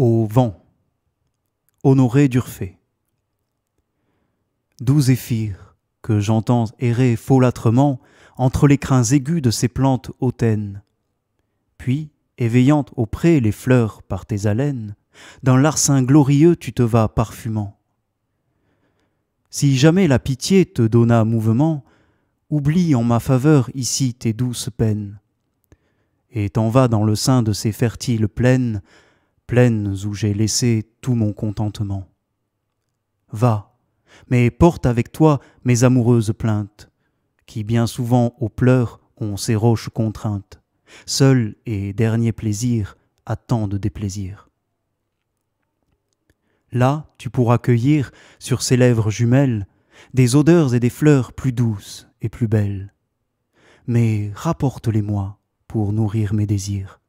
Au vent, Honoré d'Urfé. Doux zéphyr, que j'entends errer folâtrement entre les crins aigus de ces plantes hautaines. Puis, éveillant auprès les fleurs par tes haleines, dans l'arcin glorieux tu te vas parfumant. Si jamais la pitié te donna mouvement, oublie en ma faveur ici tes douces peines, et t'en vas dans le sein de ces fertiles plaines plaines où j'ai laissé tout mon contentement. Va, mais porte avec toi mes amoureuses plaintes, qui bien souvent aux pleurs ont ces roches contraintes, seul et dernier plaisir à tant de déplaisirs. Là, tu pourras cueillir sur ces lèvres jumelles des odeurs et des fleurs plus douces et plus belles. Mais rapporte-les-moi pour nourrir mes désirs.